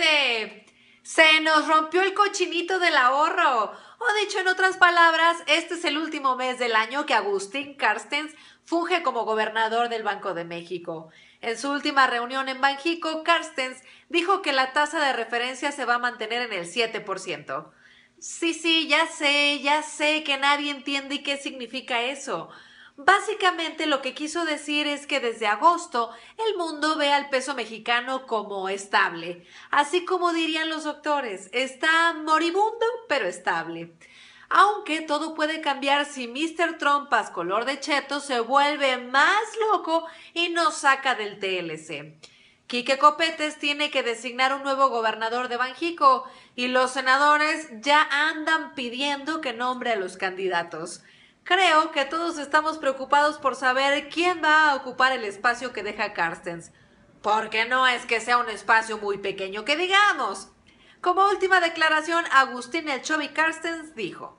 Este, se nos rompió el cochinito del ahorro. O dicho en otras palabras, este es el último mes del año que Agustín Carstens funge como gobernador del Banco de México. En su última reunión en Banjico, Carstens dijo que la tasa de referencia se va a mantener en el 7%. Sí, sí, ya sé, ya sé que nadie entiende qué significa eso. Básicamente lo que quiso decir es que desde agosto el mundo ve al peso mexicano como estable, así como dirían los doctores, está moribundo pero estable. Aunque todo puede cambiar si Mr. Trompas color de cheto se vuelve más loco y nos saca del TLC. Quique Copetes tiene que designar un nuevo gobernador de Banjico y los senadores ya andan pidiendo que nombre a los candidatos. Creo que todos estamos preocupados por saber quién va a ocupar el espacio que deja Carstens, porque no es que sea un espacio muy pequeño que digamos. Como última declaración, Agustín El Elchovi Carstens dijo.